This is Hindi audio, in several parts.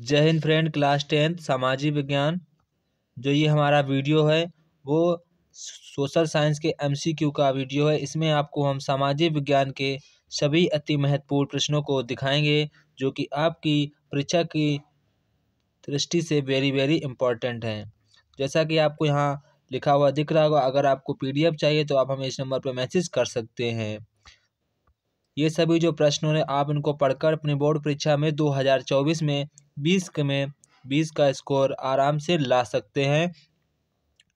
जय हिंद फ्रेंड क्लास टेंथ सामाजिक विज्ञान जो ये हमारा वीडियो है वो सोशल साइंस के एमसीक्यू का वीडियो है इसमें आपको हम सामाजिक विज्ञान के सभी अति महत्वपूर्ण प्रश्नों को दिखाएंगे जो कि आपकी परीक्षा की दृष्टि से वेरी वेरी इंपॉर्टेंट है जैसा कि आपको यहाँ लिखा हुआ दिख रहा होगा अगर आपको पीडीएफ चाहिए तो आप हमें इस नंबर पर मैसेज कर सकते हैं ये सभी जो प्रश्न हैं आप इनको पढ़कर अपने बोर्ड परीक्षा में 2024 में 20 में 20 का स्कोर आराम से ला सकते हैं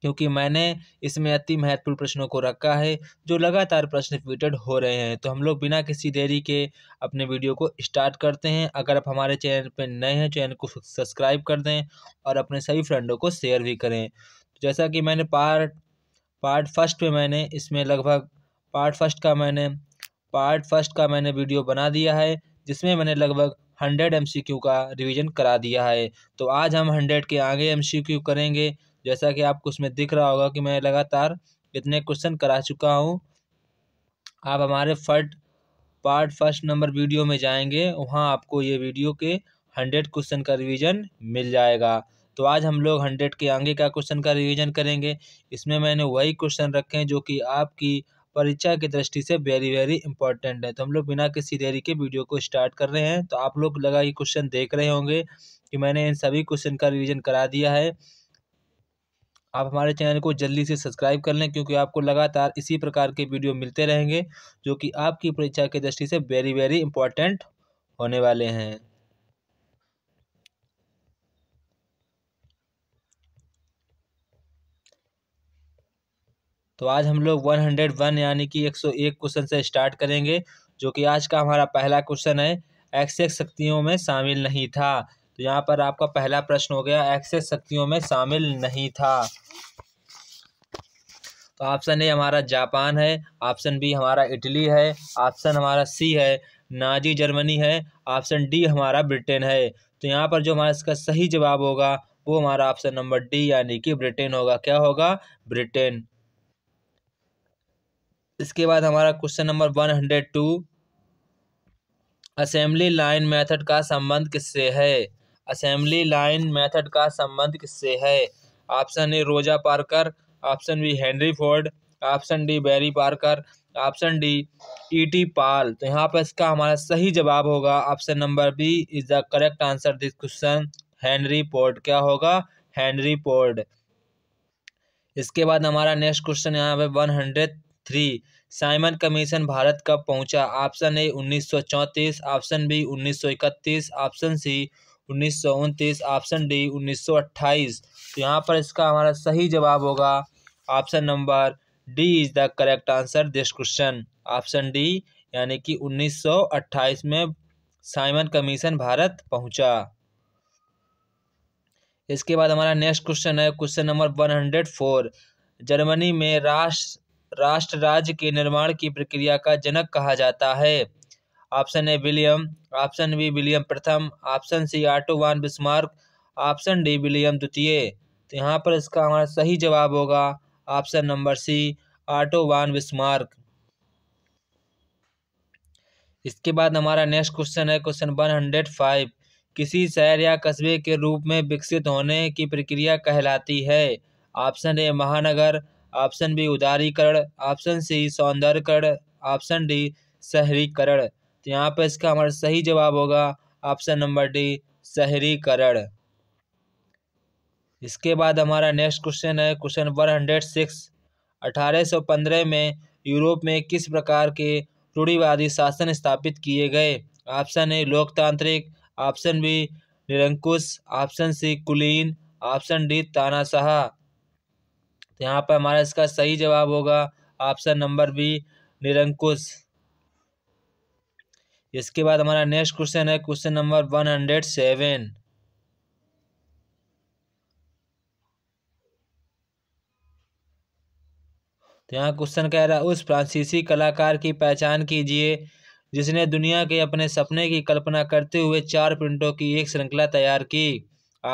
क्योंकि मैंने इसमें अति महत्वपूर्ण प्रश्नों को रखा है जो लगातार प्रश्न रिपीटेड हो रहे हैं तो हम लोग बिना किसी देरी के अपने वीडियो को स्टार्ट करते हैं अगर आप हमारे चैनल पर नए हैं चैनल को सब्सक्राइब कर दें और अपने सभी फ्रेंडों को शेयर भी करें जैसा कि मैंने पार्ट पार्ट फर्स्ट में मैंने इसमें लगभग पार्ट फर्स्ट का मैंने पार्ट फर्स्ट का मैंने वीडियो बना दिया है जिसमें मैंने लगभग हंड्रेड एम सी क्यू का रिविज़न करा दिया है तो आज हम हंड्रेड के आगे एम सी क्यू करेंगे जैसा कि आपको उसमें दिख रहा होगा कि मैं लगातार इतने क्वेश्चन करा चुका हूँ आप हमारे फर्ट पार्ट फर्स्ट नंबर वीडियो में जाएंगे वहाँ आपको ये वीडियो के हंड्रेड क्वेश्चन का रिवीजन मिल जाएगा तो आज हम लोग हंड्रेड के आगे का क्वेश्चन का रिवीजन करेंगे इसमें मैंने वही क्वेश्चन रखे हैं जो कि आपकी परीक्षा की दृष्टि से वेरी वेरी इंपॉर्टेंट है तो हम लोग बिना किसी देरी के वीडियो को स्टार्ट कर रहे हैं तो आप लोग लगा ये क्वेश्चन देख रहे होंगे कि मैंने इन सभी क्वेश्चन का रिवीजन करा दिया है आप हमारे चैनल को जल्दी से सब्सक्राइब कर लें क्योंकि आपको लगातार इसी प्रकार के वीडियो मिलते रहेंगे जो कि आपकी परीक्षा की दृष्टि से वेरी वेरी इंपॉर्टेंट होने वाले हैं तो आज हम लोग 101 यानी कि 101 क्वेश्चन से स्टार्ट करेंगे जो कि आज का हमारा पहला क्वेश्चन है एक्सेस शक्तियों में शामिल नहीं था तो यहाँ पर आपका पहला प्रश्न हो गया एक्सेस शक्तियों में शामिल नहीं था तो ऑप्शन ए हमारा जापान है ऑप्शन बी हमारा इटली है ऑप्शन हमारा सी है नाजी जर्मनी है ऑप्शन डी हमारा ब्रिटेन है तो यहाँ पर जो हमारा इसका सही जवाब होगा वो हमारा ऑप्शन नंबर डी यानी कि ब्रिटेन होगा क्या होगा ब्रिटेन इसके बाद हमारा question number one hundred two assembly line method का संबंध किससे है असेंबली लाइन मेथड का संबंध किससे है option A Rosa Parker option B Henry Ford option D Barry Parker option D E T Paul तो यहाँ पर इसका हमारा सही जवाब होगा option number B is the correct answer this question Henry Ford क्या होगा हेनरी पोर्ड इसके बाद हमारा नेक्स्ट क्वेश्चन यहाँ पे one hundred three Simon commission Bharat कब पहुंचा option A 1934 option B 1931 option C उन्नीस ऑप्शन डी 1928 तो यहाँ पर इसका हमारा सही जवाब होगा option number D is the correct answer this question option D यानी कि 1928 में साइमन कमीशन भारत पहुंचा इसके बाद हमारा नेक्स्ट क्वेश्चन है क्वेश्चन नंबर 104 जर्मनी में राष्ट्र राष्ट्र राज्य के निर्माण की प्रक्रिया का जनक कहा जाता है option A William option B William प्रथम option C Otto von Bismarck option D William द्वितीय तो यहाँ पर इसका हमारा सही जवाब होगा option number C Otto von Bismarck इसके बाद हमारा नेक्स्ट क्वेश्चन है क्वेश्चन वन हंड्रेड फाइव किसी शहर या कस्बे के रूप में विकसित होने की प्रक्रिया कहलाती है ऑप्शन ए महानगर ऑप्शन बी उदारीकरण ऑप्शन सी सौंदर्यकरण ऑप्शन डी शहरीकरण तो यहाँ पर इसका हमारा सही जवाब होगा ऑप्शन नंबर डी शहरीकरण इसके बाद हमारा नेक्स्ट क्वेश्चन है क्वेश्चन वन हंड्रेड सिक्स अठारह सौ पंद्रह में यूरोप में किस प्रकार के रूढ़ीवादी शासन स्थापित किए गए ऑप्शन ए लोकतांत्रिक ऑप्शन बी निरंकुश ऑप्शन सी कुलीन ऑप्शन डी तानाशाह तो यहाँ पर हमारा इसका सही जवाब होगा ऑप्शन नंबर बी निरंकुश इसके बाद हमारा नेक्स्ट क्वेश्चन है question number one hundred seven तो यहाँ क्वेश्चन कह रहा है उस फ्रांसीसी कलाकार की पहचान कीजिए जिसने दुनिया के अपने सपने की कल्पना करते हुए चार प्रिंटों की एक श्रृंखला तैयार की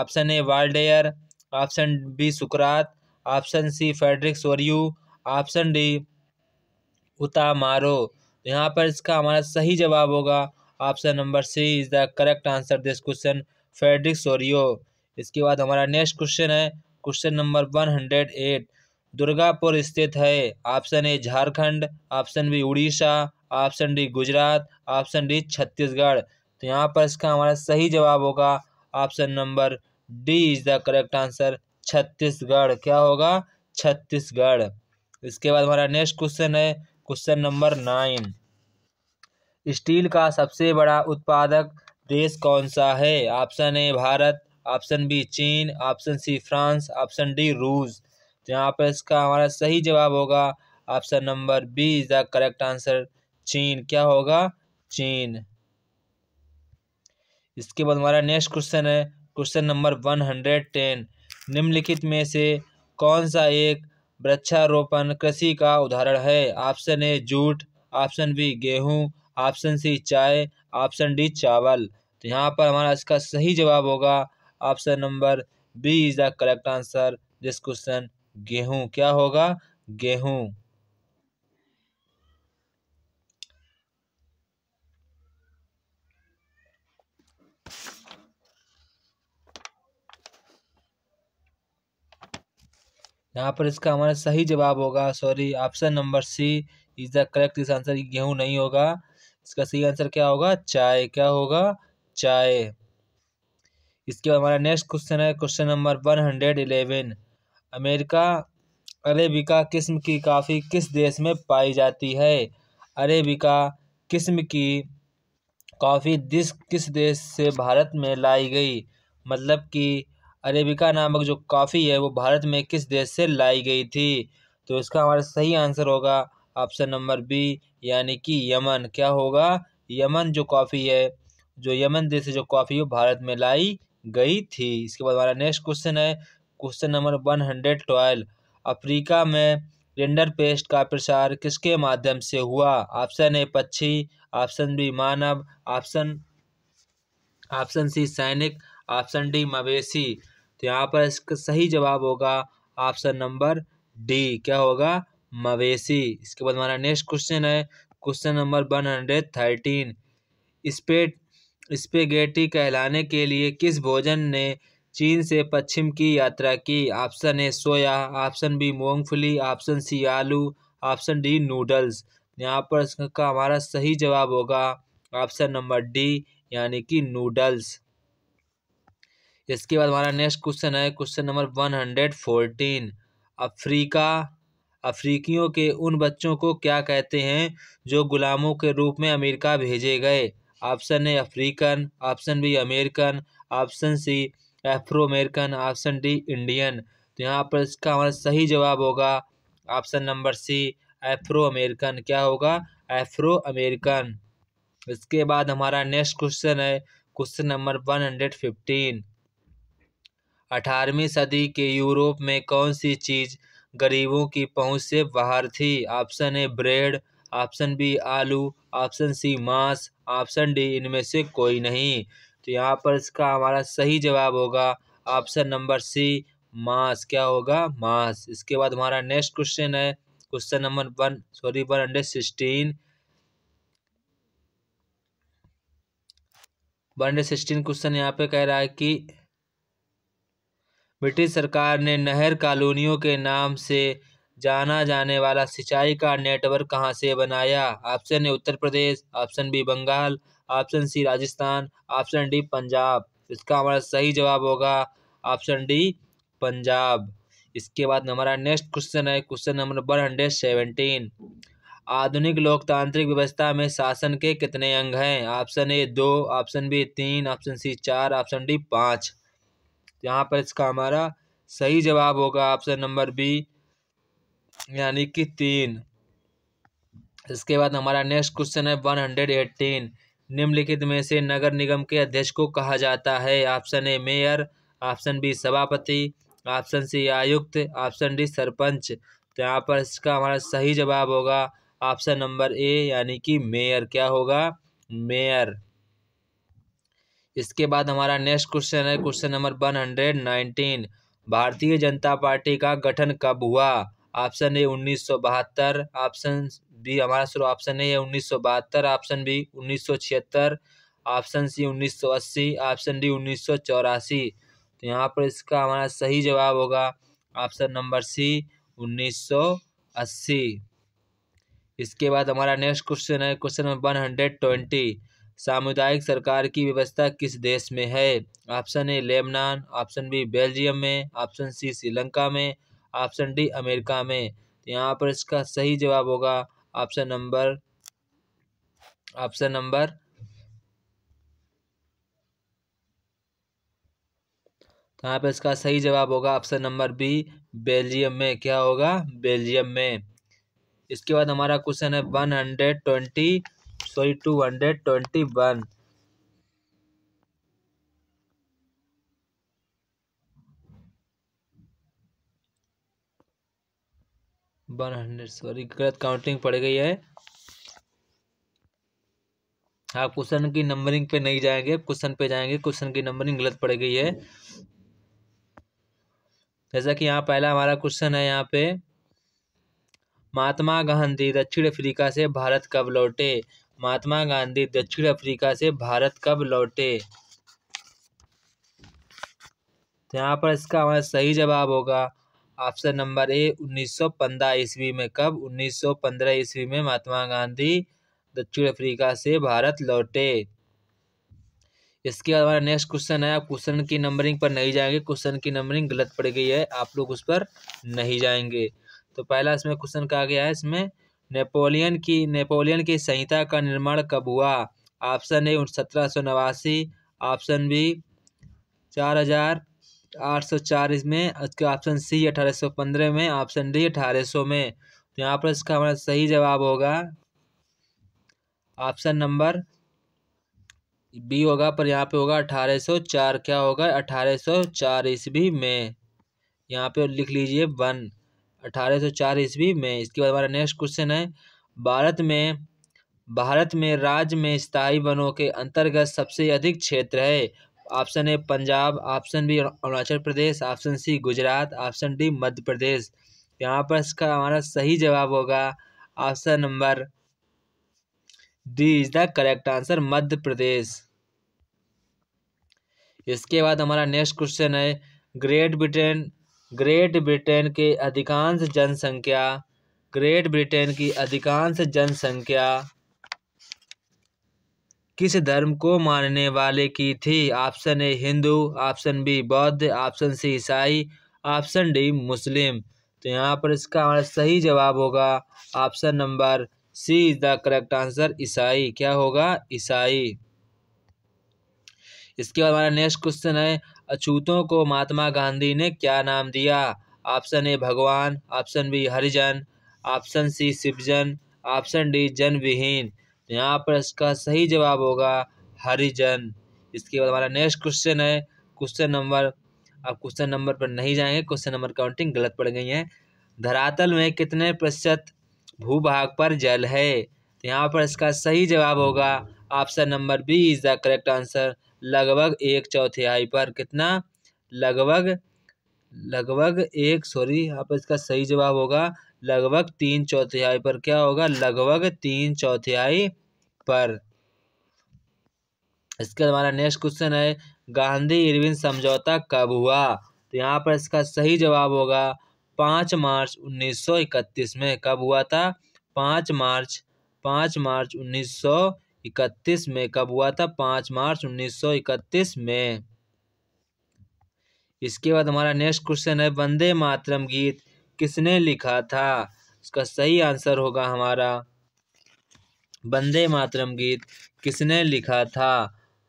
option A Voltaire option B सुकरात option C Frederick Sorrieu option D उता तो यहाँ पर इसका हमारा सही जवाब होगा option number C is the correct answer this question Frederick Sorrieu इसके बाद हमारा नेक्स्ट क्वेश्चन है question number one hundred eight Durgapur स्थित है option A Jharkhand option B Orissa option D Gujarat option D Chhattisgarh तो यहाँ पर इसका हमारा सही जवाब होगा option number D is the correct answer Chhattisgarh क्या होगा छत्तीसगढ़ इसके बाद हमारा नेक्स्ट क्वेश्चन है क्वेश्चन नंबर नाइन स्टील का सबसे बड़ा उत्पादक देश कौन सा है option A Bharat option B चीन option C France option D रूस यहाँ पर इसका हमारा सही जवाब होगा option number B is the correct answer चीन क्या होगा चीन इसके बाद हमारा नेक्स्ट क्वेश्चन है question number one hundred ten निम्नलिखित में से कौन सा एक वृक्षारोपण कृषि का उदाहरण है option A jute option B गेहूं ऑप्शन सी चाय ऑप्शन डी चावल तो यहाँ पर हमारा इसका सही जवाब होगा option number B is the correct answer this question गेहूं क्या होगा गेहूं यहाँ पर इसका हमारा सही जवाब होगा sorry option number C is the correct इस आंसर गेहूँ नहीं होगा इसका सही आंसर क्या होगा चाय क्या होगा चाय इसके बाद हमारा नेक्स्ट क्वेश्चन है question number one hundred eleven America Arabica किस्म की काफ़ी किस देश में पाई जाती है अरेबिका किस्म की कॉफ़ी दिस किस देश से भारत में लाई गई मतलब कि अरेबिका नामक जो कॉफ़ी है वो भारत में किस देश से लाई गई थी तो इसका हमारा सही आंसर होगा ऑप्शन नंबर बी यानी कि यमन क्या होगा यमन जो कॉफ़ी है जो यमन देश से जो कॉफ़ी वो भारत में लाई गई थी इसके बाद हमारा नेक्स्ट क्वेश्चन है question number one hundred twelve Africa में रेंडर पेस्ट का प्रसार किसके माध्यम से हुआ ऑप्शन ए पक्षी ऑप्शन बी मानव ऑप्शन ऑप्शन सी सैनिक ऑप्शन डी मवेशी तो यहाँ पर इसका सही जवाब होगा ऑप्शन नंबर डी क्या होगा मवेशी इसके बाद हमारा नेक्स्ट क्वेश्चन है question number one hundred thirteen स्पे स्पेगेटी कहलाने के लिए किस भोजन ने चीन से पश्चिम की यात्रा की option A soya option B मूंगफली ऑप्शन सी आलू ऑप्शन डी नूडल्स यहाँ पर इसका हमारा सही जवाब होगा ऑप्शन नंबर डी यानी कि नूडल्स इसके बाद हमारा नेक्स्ट क्वेश्चन है question number one hundred fourteen Africa अफ्रीकियों के उन बच्चों को क्या कहते हैं जो गुलामों के रूप में अमेरिका भेजे गए option A African option B American option C Afro American option D Indian तो यहाँ पर इसका हमारा सही जवाब होगा option number C Afro American क्या होगा एफ्रो अमेरिकन इसके बाद हमारा नेक्स्ट क्वेश्चन है question number one hundred fifteen अठारहवीं सदी के यूरोप में कौन सी चीज़ गरीबों की पहुंच से बाहर थी option A bread option B आलू ऑप्शन सी मांस ऑप्शन डी इनमें से कोई नहीं तो यहाँ पर इसका हमारा सही जवाब होगा ऑप्शन नंबर सी मांस क्या होगा मांस इसके बाद हमारा नेक्स्ट क्वेश्चन है question number one sorry one hundred sixteen one hundred sixteen question यहाँ पे कह रहा है कि ब्रिटिश सरकार ने नहर कॉलोनियों के नाम से जाना जाने वाला सिंचाई का नेटवर्क कहाँ से बनाया option A Uttar Pradesh option B Bengal option C Rajasthan option D Punjab इसका हमारा सही जवाब होगा ऑप्शन डी पंजाब इसके बाद हमारा नेक्स्ट क्वेश्चन है question number one hundred seventeen आधुनिक लोकतांत्रिक व्यवस्था में शासन के कितने अंग हैं ऑप्शन ए दो ऑप्शन बी तीन ऑप्शन सी चार ऑप्शन डी पाँच यहाँ पर इसका हमारा सही जवाब होगा ऑप्शन नंबर बी यानी कि तीन इसके बाद हमारा नेक्स्ट क्वेश्चन है वन हंड्रेड एटीन निम्नलिखित में से नगर निगम के अध्यक्ष को कहा जाता है option A mayor option B सभापति ऑप्शन सी आयुक्त ऑप्शन डी सरपंच तो यहाँ पर इसका हमारा सही जवाब होगा ऑप्शन नंबर ए यानी कि मेयर क्या होगा मेयर इसके बाद हमारा नेक्स्ट क्वेश्चन है question number one hundred nineteen Bharatiya Janata party का गठन कब हुआ ऑप्शन ए उन्नीस सौ बहत्तर ऑप्शन बी हमारा शुरू ऑप्शन ए है उन्नीस सौ बहत्तर ऑप्शन बी उन्नीस सौ छिहत्तर ऑप्शन सी उन्नीस सौ अस्सी ऑप्शन डी उन्नीस सौ चौरासी तो यहाँ पर इसका हमारा सही जवाब होगा ऑप्शन नंबर सी उन्नीस सौ अस्सी इसके बाद हमारा नेक्स्ट क्वेश्चन है question number one hundred twenty सामुदायिक सरकार की व्यवस्था किस देश में है option A Lebanon option B Belgium में ऑप्शन सी श्रीलंका में ऑप्शन डी अमेरिका में तो यहाँ पर इसका सही जवाब होगा ऑप्शन नंबर ऑप्शन नंबर तो यहाँ पर इसका सही जवाब होगा ऑप्शन नंबर बी बेल्जियम में क्या होगा बेल्जियम में इसके बाद हमारा क्वेश्चन है one hundred twenty sorry two hundred twenty one hundred sorry गलत काउंटिंग पड़ गई है आप क्वेश्चन की नंबरिंग पे नहीं जाएंगे क्वेश्चन पे जाएंगे क्वेश्चन की नंबरिंग गलत पड़ गई है जैसा कि यहाँ पहला हमारा क्वेश्चन है यहाँ पे महात्मा गांधी दक्षिण अफ्रीका से भारत कब लौटे महात्मा गांधी दक्षिण अफ्रीका से भारत कब लौटे तो यहाँ पर इसका हमारा सही जवाब होगा ऑप्शन नंबर ए 1915 ईस्वी में कब 1915 ईस्वी में महात्मा गांधी दक्षिण अफ्रीका से भारत लौटे इसके बाद हमारा नेक्स्ट क्वेश्चन है आप क्वेश्चन की नंबरिंग पर नहीं जाएंगे क्वेश्चन की नंबरिंग गलत पड़ गई है आप लोग उस पर नहीं जाएंगे तो पहला इसमें क्वेश्चन कहा गया है इसमें नेपोलियन की नेपोलियन की संहिता का निर्माण कब हुआ ऑप्शन ए सत्रह सौ नवासी ऑप्शन बी चार हजार आठ सौ चार इसमें उसके ऑप्शन सी अठारह सौ पंद्रह में ऑप्शन डी अठारह सौ में तो यहाँ पर इसका हमारा सही जवाब होगा ऑप्शन नंबर बी होगा पर यहाँ पे होगा अठारह सौ चार क्या होगा अठारह सौ चार ईस्वी में यहाँ पे लिख लीजिए वन अठारह सौ चार ईस्वी में इसके बाद हमारा नेक्स्ट क्वेश्चन है भारत में भारत में राज्य में स्थायी वनों के अंतर्गत सबसे अधिक क्षेत्र है option A Punjab option B Arunachal Pradesh option C Gujarat option D Madhya Pradesh यहाँ पर इसका हमारा सही जवाब होगा option number D is the correct answer Madhya Pradesh इसके बाद हमारा नेक्स्ट क्वेश्चन है ग्रेट ब्रिटेन ग्रेट ब्रिटेन के अधिकांश जनसंख्या ग्रेट ब्रिटेन की अधिकांश जनसंख्या किस धर्म को मानने वाले की थी option A Hindu option B बौद्ध ऑप्शन सी ईसाई ऑप्शन डी मुस्लिम तो यहाँ पर इसका सही जवाब होगा option number C is the correct answer ईसाई क्या होगा ईसाई इसके बाद हमारा नेक्स्ट क्वेश्चन है अछूतों को महात्मा गांधी ने क्या नाम दिया ऑप्शन ए भगवान option B Harijan option C शिवजन ऑप्शन डी जन विहीन तो यहाँ पर इसका सही जवाब होगा हरिजन इसके बाद हमारा नेक्स्ट क्वेश्चन है क्वेश्चन नंबर अब क्वेश्चन नंबर पर नहीं जाएंगे क्वेश्चन नंबर काउंटिंग गलत पड़ गई है धरातल में कितने प्रतिशत भूभाग पर जल है तो यहाँ पर इसका सही जवाब होगा option number B is the correct answer लगभग एक चौथाई पर कितना लगभग लगभग एक सॉरी आप इसका सही जवाब होगा लगभग तीन चौथाई पर क्या होगा लगभग तीन चौथाई पर इसके हमारा नेक्स्ट क्वेश्चन है गांधी इरविन समझौता कब हुआ तो यहाँ पर इसका सही जवाब होगा पाँच मार्च उन्नीस सौ इकतीस में कब हुआ था पाँच मार्च पाँच मार्च उन्नीस सौ इकतीस में कब हुआ था पाँच मार्च उन्नीस सौ इकतीस में इसके बाद हमारा नेक्स्ट क्वेश्चन है वंदे मातरम गीत किसने लिखा था इसका सही आंसर होगा हमारा वंदे मातरम गीत किसने लिखा था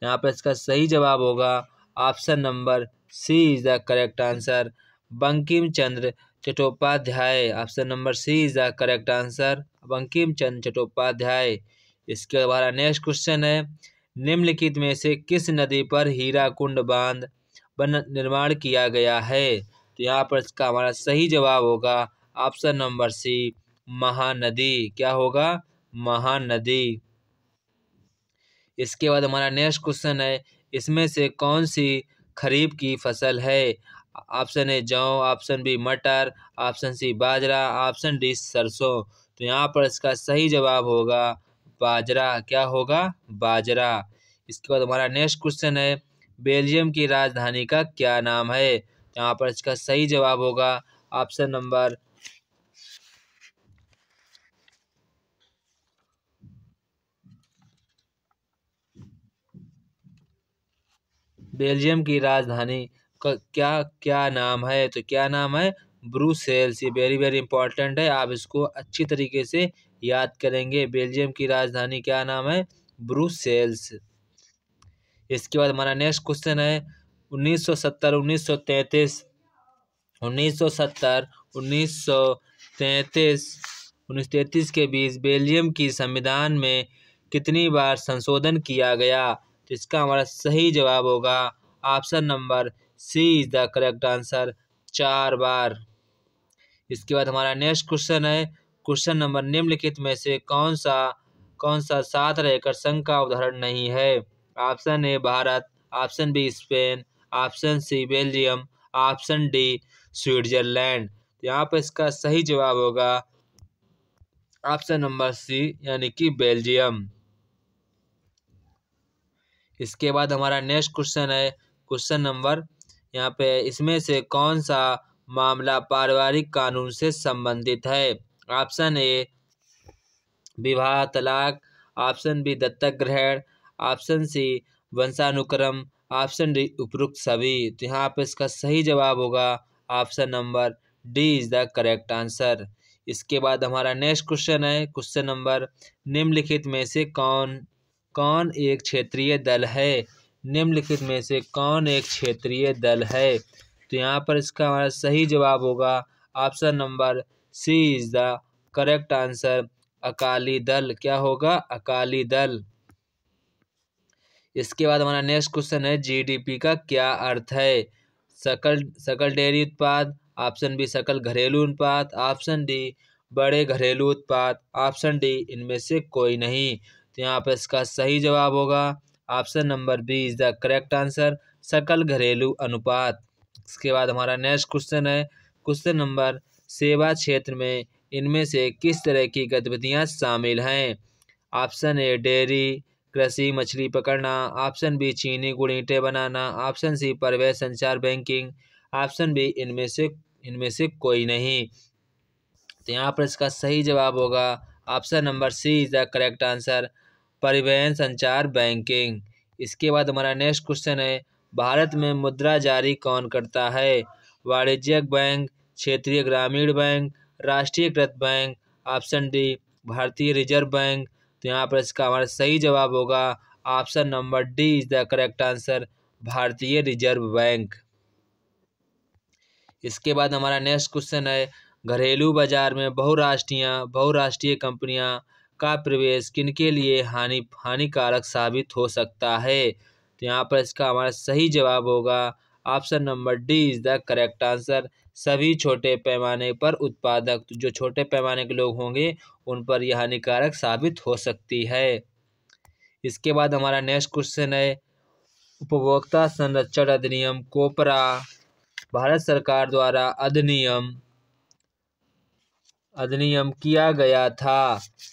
यहाँ पर इसका सही जवाब होगा option number C is the correct answer Bankim Chandra Chattopadhyay option number C is the correct answer Bankim Chandra Chattopadhyay इसके बाद नेक्स्ट क्वेश्चन है निम्नलिखित में से किस नदी पर हीरा कुंड बांध बन निर्माण किया गया है तो यहाँ पर इसका हमारा सही जवाब होगा ऑप्शन नंबर सी महानदी क्या होगा महानदी इसके बाद हमारा नेक्स्ट क्वेश्चन है इसमें से कौन सी खरीफ की फसल है ऑप्शन ए जौ ऑप्शन बी मटर ऑप्शन सी बाजरा ऑप्शन डी सरसों तो यहाँ पर इसका सही जवाब होगा बाजरा क्या होगा बाजरा इसके बाद हमारा नेक्स्ट क्वेश्चन है बेल्जियम की राजधानी का क्या नाम है यहाँ पर इसका सही जवाब होगा ऑप्शन नंबर बेल्जियम की राजधानी का क्या क्या नाम है तो क्या नाम है ब्रूसेल्स ये वेरी वेरी इंपॉर्टेंट है आप इसको अच्छी तरीके से याद करेंगे बेल्जियम की राजधानी क्या नाम है ब्रूसेल्स इसके बाद हमारा नेक्स्ट क्वेश्चन है उन्नीस सौ 1970 उन्नीस 1933 के बीच बेल्जियम की संविधान में कितनी बार संशोधन किया गया तो इसका हमारा सही जवाब होगा option number C is the correct answer चार बार इसके बाद हमारा नेक्स्ट क्वेश्चन है क्वेश्चन नंबर निम्नलिखित में से कौन सा कौन सा सात रहकर संघ का उदाहरण नहीं है option A Bharat option B Spain option C Belgium option D Switzerland यहाँ पर इसका सही जवाब होगा ऑप्शन नंबर सी यानी कि बेल्जियम इसके बाद हमारा नेक्स्ट क्वेश्चन है क्वेश्चन नंबर यहाँ पे इसमें से कौन सा मामला पारिवारिक कानून से संबंधित है ऑप्शन ए विवाह तलाक ऑप्शन बी दत्तक ग्रहण ऑप्शन सी वंशानुक्रम ऑप्शन डी उपरोक्त सभी तो यहाँ पर इसका सही जवाब होगा option number D is the correct answer इसके बाद हमारा नेक्स्ट क्वेश्चन है क्वेश्चन नंबर निम्नलिखित में से कौन कौन एक क्षेत्रीय दल है निम्नलिखित में से कौन एक क्षेत्रीय दल है तो यहाँ पर इसका हमारा सही जवाब होगा option number C is the correct answer Akali Dal क्या होगा अकाली दल इसके बाद हमारा नेक्स्ट क्वेश्चन है जीडीपी का क्या अर्थ है सकल सकल डेयरी उत्पाद ऑप्शन बी सकल घरेलू उत्पाद ऑप्शन डी बड़े घरेलू उत्पाद ऑप्शन डी इनमें से कोई नहीं तो यहाँ पर इसका सही जवाब होगा option number B is the correct answer सकल घरेलू अनुपात इसके बाद हमारा नेक्स्ट क्वेश्चन है क्वेश्चन नंबर सेवा क्षेत्र में इनमें से किस तरह की गतिविधियाँ शामिल हैं ऑप्शन ए डेयरी कृषि मछली पकड़ना ऑप्शन बी चीनी गुड़ ईंटे बनाना ऑप्शन सी परवेश संचार बैंकिंग ऑप्शन बी इनमें से इनमें से कोई नहीं तो यहाँ पर इसका सही जवाब होगा option number C is the correct answer परिवहन संचार बैंकिंग इसके बाद हमारा नेक्स्ट क्वेश्चन है भारत में मुद्रा जारी कौन करता है वाणिज्यिक बैंक क्षेत्रीय ग्रामीण बैंक राष्ट्रीयकृत बैंक ऑप्शन डी भारतीय रिजर्व बैंक तो यहाँ पर इसका हमारा सही जवाब होगा option number D is the correct answer भारतीय रिजर्व बैंक इसके बाद हमारा नेक्स्ट क्वेश्चन है घरेलू बाजार में बहुराष्ट्रीय बहुराष्ट्रीय कंपनियां का प्रवेश किनके लिए हानि हानिकारक साबित हो सकता है तो यहाँ पर इसका हमारा सही जवाब होगा option number D is the correct answer सभी छोटे पैमाने पर उत्पादक जो छोटे पैमाने के लोग होंगे उन पर यह हानिकारक साबित हो सकती है इसके बाद हमारा नेक्स्ट क्वेश्चन है उपभोक्ता संरक्षण अधिनियम कोपरा भारत सरकार द्वारा अधिनियम अधिनियम किया गया था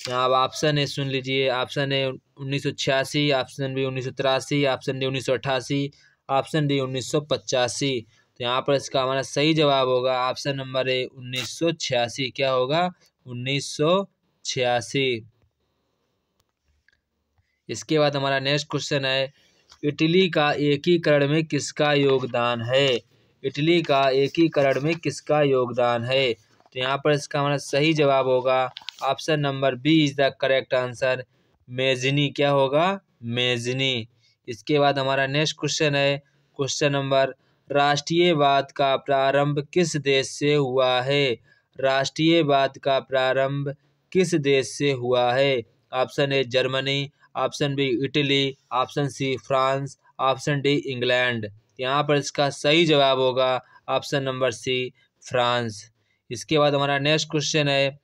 यहाँ आप ऑप्शन है सुन लीजिए ऑप्शन है उन्नीस सौ छियासी ऑप्शन बी उन्नीस सौ तिरासी ऑप्शन डी उन्नीस सौ अठासी ऑप्शन डी उन्नीस सौ पचासी तो यहाँ पर इसका हमारा सही जवाब होगा ऑप्शन नंबर ए उन्नीस सौ छियासी क्या होगा उन्नीस सौ छियासी इसके बाद हमारा नेक्स्ट क्वेश्चन है इटली का एकीकरण में किसका योगदान है इटली का एकीकरण में किसका योगदान है तो यहाँ पर इसका हमारा सही जवाब होगा option number B is the correct answer Mazzini क्या होगा मेजनी इसके बाद हमारा नेक्स्ट क्वेश्चन है क्वेश्चन नंबर राष्ट्रीयवाद का प्रारंभ किस देश से हुआ है राष्ट्रीयवाद का प्रारंभ किस देश से हुआ है option A Germany option B Italy option C France option D England यहाँ पर इसका सही जवाब होगा ऑप्शन नंबर सी फ्रांस इसके बाद हमारा नेक्स्ट क्वेश्चन है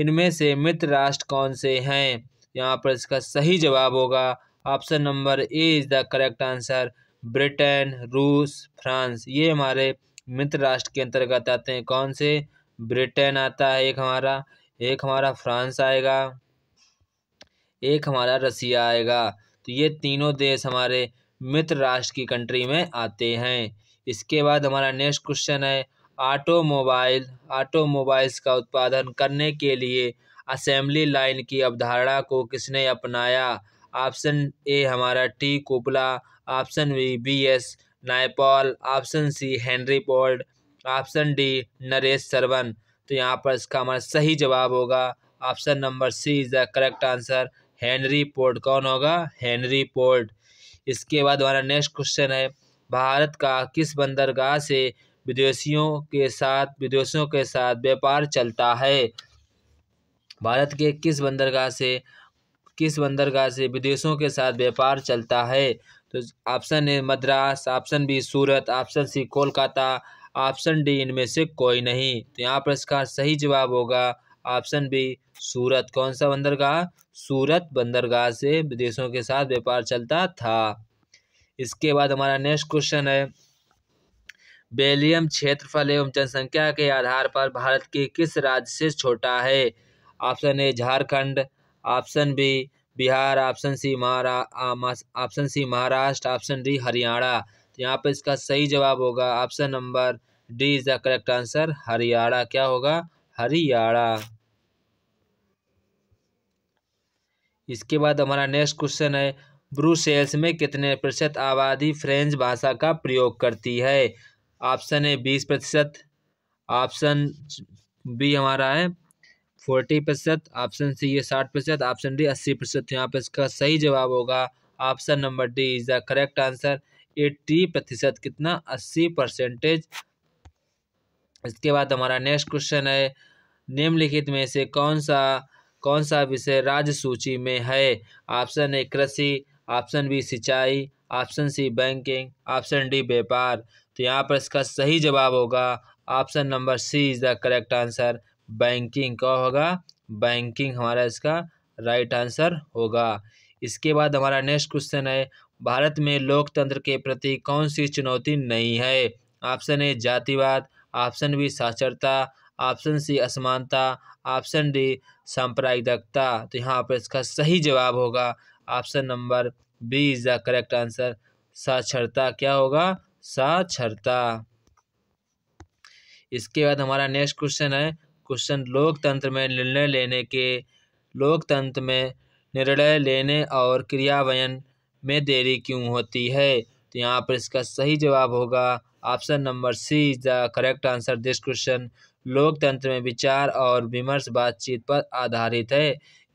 इनमें से मित्र राष्ट्र कौन से हैं यहाँ पर इसका सही जवाब होगा option number A is the correct answer Britain रूस फ्रांस ये हमारे मित्र राष्ट्र के अंतर्गत आते हैं कौन से ब्रिटेन आता है एक हमारा एक हमारा फ्रांस आएगा एक हमारा रसिया आएगा तो ये तीनों देश हमारे मित्र राष्ट्र की कंट्री में आते हैं इसके बाद हमारा नेक्स्ट क्वेश्चन है ऑटोमोबाइल ऑटोमोबाइल्स का उत्पादन करने के लिए असेंबली लाइन की अवधारणा को किसने अपनाया ऑप्शन ए हमारा टी कोपला option B B S Naipaul option C Henry Ford option D Naresh Sarwan तो यहाँ पर इसका हमारा सही जवाब होगा option number C is the correct answer Henry Ford कौन होगा हेनरी पोर्ट इसके बाद हमारा नेक्स्ट क्वेश्चन है भारत का किस बंदरगाह से विदेशियों के साथ विदेशों के साथ व्यापार चलता है भारत के किस बंदरगाह से किस बंदरगाह से विदेशों के साथ व्यापार चलता है तो option A Madras option B Surat option C Kolkata option D इनमें से कोई नहीं तो यहाँ पर इसका सही जवाब होगा ऑप्शन बी सूरत कौन सा बंदरगाह सूरत बंदरगाह से विदेशों के साथ व्यापार चलता था इसके बाद हमारा नेक्स्ट क्वेश्चन है बेलियम क्षेत्रफल एवं जनसंख्या के आधार पर भारत के किस राज्य से छोटा है option A Jharkhand option B Bihar option C महारा option C Maharashtra option D Haryana तो यहाँ पर इसका सही जवाब होगा option number D is the correct answer Haryana क्या होगा हरियाणा इसके बाद हमारा नेक्स्ट क्वेश्चन है ब्रूसेल्स में कितने प्रतिशत आबादी फ्रेंच भाषा का प्रयोग करती है ऑप्शन ए बीस प्रतिशत ऑप्शन बी हमारा है फोर्टी प्रतिशत ऑप्शन सी है साठ प्रतिशत ऑप्शन डी अस्सी प्रतिशत तो यहाँ पर इसका सही जवाब होगा option number D is the correct answer eighty प्रतिशत कितना अस्सी परसेंटेज इसके बाद हमारा नेक्स्ट क्वेश्चन है निम्नलिखित में से कौन सा कौन सा विषय राज्य सूची में है ऑप्शन ए कृषि ऑप्शन बी सिंचाई option C banking option D व्यापार तो यहाँ पर इसका सही जवाब होगा option number C is the correct answer banking क्या होगा बैंकिंग हमारा इसका राइट आंसर होगा इसके बाद हमारा नेक्स्ट क्वेश्चन है भारत में लोकतंत्र के प्रति कौन सी चुनौती नहीं है ऑप्शन ए जातिवाद ऑप्शन बी साक्षरता ऑप्शन सी असमानता ऑप्शन डी सांप्रदायिकता तो यहाँ पर इसका सही जवाब होगा option number B is the correct answer साक्षरता क्या होगा साक्षरता इसके बाद हमारा नेक्स्ट क्वेश्चन है क्वेश्चन लोकतंत्र में निर्णय लेने के लोकतंत्र में निर्णय लेने और क्रियावयन में देरी क्यों होती है तो यहाँ पर इसका सही जवाब होगा option number C is the correct answer this question लोकतंत्र में विचार और विमर्श बातचीत पर आधारित है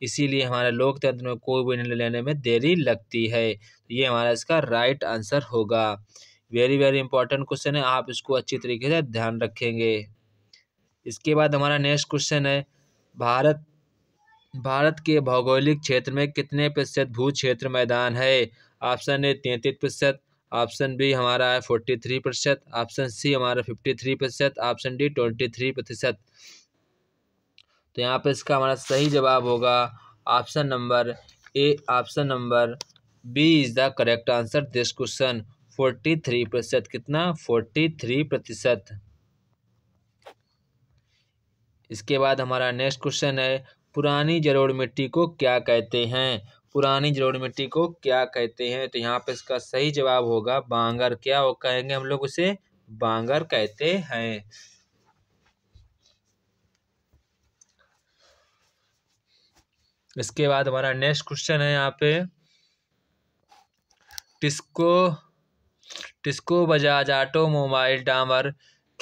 इसीलिए हमारे लोकतंत्र में कोई भी निर्णय लेने में देरी लगती है तो ये हमारा इसका राइट आंसर होगा वेरी वेरी इंपॉर्टेंट क्वेश्चन है आप इसको अच्छी तरीके से ध्यान रखेंगे इसके बाद हमारा नेक्स्ट क्वेश्चन है भारत भारत के भौगोलिक क्षेत्र में कितने प्रतिशत भू क्षेत्र मैदान है ऑप्शन ए तैंतीस प्रतिशत ऑप्शन बी हमारा है फोर्टी थ्री प्रतिशत ऑप्शन सी हमारा फिफ्टी थ्री प्रतिशत ऑप्शन डी ट्वेंटी थ्री प्रतिशत तो यहाँ पर इसका हमारा सही जवाब होगा option number A option number B is the correct answer this question forty three प्रतिशत कितना फोर्टी थ्री प्रतिशत इसके बाद हमारा नेक्स्ट क्वेश्चन है पुरानी जरोड़ मिट्टी को क्या कहते हैं पुरानी जरोड़ मिट्टी को क्या कहते हैं तो यहाँ पे इसका सही जवाब होगा बांगर क्या हो कहेंगे हम लोग उसे बांगर कहते हैं इसके बाद हमारा नेक्स्ट क्वेश्चन है यहाँ पे टिस्को टिस्को बजाज ऑटोमोबाइल डामर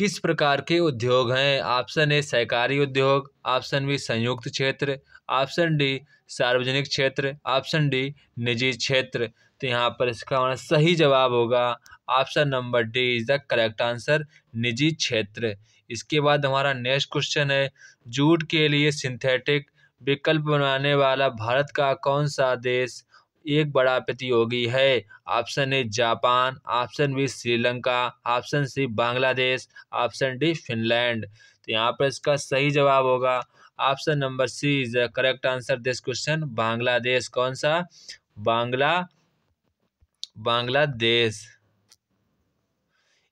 किस प्रकार के उद्योग हैं ऑप्शन ए सहकारी उद्योग ऑप्शन बी संयुक्त क्षेत्र ऑप्शन डी सार्वजनिक क्षेत्र ऑप्शन डी निजी क्षेत्र तो यहाँ पर इसका हमारा सही जवाब होगा option number D is the correct answer निजी क्षेत्र इसके बाद हमारा नेक्स्ट क्वेश्चन है जूट के लिए सिंथेटिक विकल्प बनाने वाला भारत का कौन सा देश एक बड़ा प्रतियोगी है option A Japan option B Sri Lanka option C Bangladesh option D Finland तो यहाँ पर इसका सही जवाब होगा option number C is correct answer this question Bangladesh कौन सा बांग्ला बांग्लादेश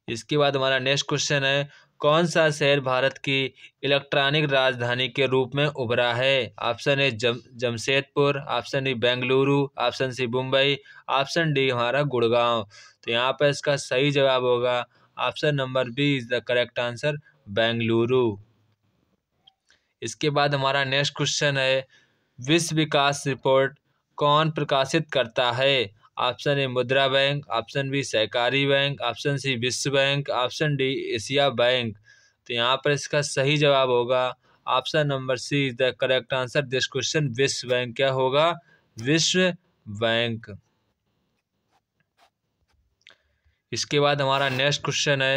इसके बाद हमारा नेक्स्ट क्वेश्चन है कौन सा शहर भारत की इलेक्ट्रॉनिक राजधानी के रूप में उभरा है ऑप्शन ए जम Jamshedpur option B Bengaluru option C Mumbai option D हमारा गुड़गांव तो यहाँ पर इसका सही जवाब होगा option number B is the correct answer Bengaluru इसके बाद हमारा नेक्स्ट क्वेश्चन है विश्व विकास रिपोर्ट कौन प्रकाशित करता है ऑप्शन ए मुद्रा बैंक ऑप्शन बी सहकारी बैंक ऑप्शन सी विश्व bank option D Asia bank तो यहाँ पर इसका सही जवाब होगा option number C is the correct answer this question विश्व बैंक क्या होगा विश्व बैंक इसके बाद हमारा नेक्स्ट क्वेश्चन है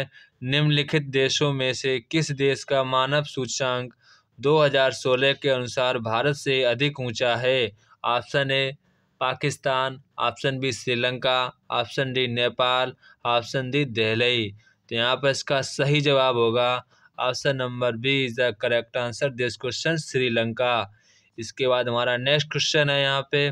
निम्नलिखित देशों में से किस देश का मानव सूचकांक 2016 के अनुसार भारत से अधिक ऊंचा है option A Pakistan option B Sri Lanka option D Nepal option D Delhi तो यहाँ पर इसका सही जवाब होगा option number B is the correct answer this question Sri Lanka इसके बाद हमारा नेक्स्ट क्वेश्चन है यहाँ पे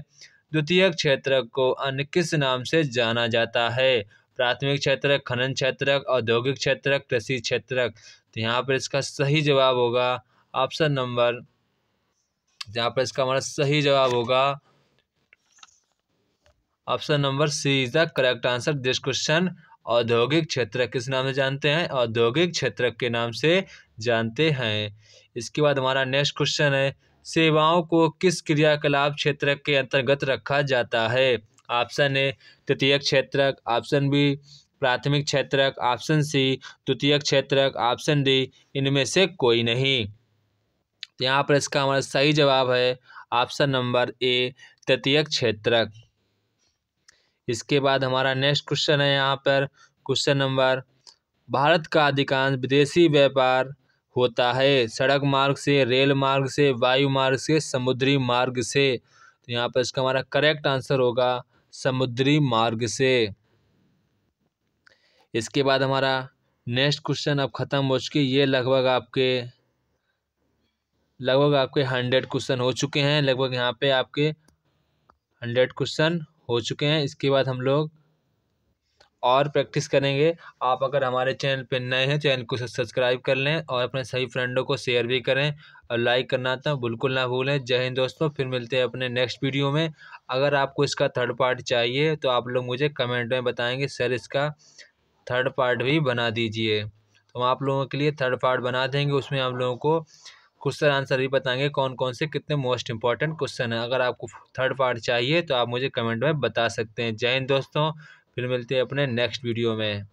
द्वितीय क्षेत्र को अन्य किस नाम से जाना जाता है प्राथमिक क्षेत्र खनन क्षेत्र औद्योगिक क्षेत्र कृषि क्षेत्र तो यहाँ पर इसका सही जवाब होगा ऑप्शन नंबर यहाँ पर इसका हमारा सही जवाब होगा option number C is the correct answer this question औद्योगिक क्षेत्र किस नाम से जानते हैं औद्योगिक क्षेत्र के नाम से जानते हैं इसके बाद हमारा नेक्स्ट क्वेश्चन है सेवाओं को किस क्रियाकलाप क्षेत्र के अंतर्गत रखा जाता है ऑप्शन ए तृतीय क्षेत्रक ऑप्शन बी प्राथमिक क्षेत्रक ऑप्शन सी द्वितीय क्षेत्रक ऑप्शन डी इनमें से कोई नहीं तो यहाँ पर इसका हमारा सही जवाब है ऑप्शन नंबर ए तृतीय क्षेत्रक इसके बाद हमारा नेक्स्ट क्वेश्चन है यहाँ पर क्वेश्चन नंबर भारत का अधिकांश विदेशी व्यापार होता है सड़क मार्ग से रेल मार्ग से वायु मार्ग से समुद्री मार्ग से तो यहाँ पर इसका हमारा करेक्ट आंसर होगा समुद्री मार्ग से इसके बाद हमारा नेक्स्ट क्वेश्चन अब ख़त्म हो चुकी ये लगभग आपके लगभग आपके हंड्रेड क्वेश्चन हो चुके हैं लगभग यहाँ पे आपके हंड्रेड क्वेश्चन हो चुके हैं इसके बाद हम लोग और प्रैक्टिस करेंगे आप अगर हमारे चैनल पर नए हैं चैनल को सब्सक्राइब कर लें और अपने सही फ्रेंडों को शेयर भी करें और लाइक करना तो बिल्कुल ना भूलें जय हिंद दोस्तों फिर मिलते हैं अपने नेक्स्ट वीडियो में अगर आपको इसका थर्ड पार्ट चाहिए तो आप लोग मुझे कमेंट में बताएंगे सर इसका थर्ड पार्ट भी बना दीजिए तो हम आप लोगों के लिए थर्ड पार्ट बना देंगे उसमें हम लोगों को क्वेश्चन आंसर भी बताएंगे कौन कौन से कितने मोस्ट इंपॉर्टेंट क्वेश्चन है अगर आपको थर्ड पार्ट चाहिए तो आप मुझे कमेंट में बता सकते हैं जय हिंद दोस्तों फिर मिलते हैं अपने नेक्स्ट वीडियो में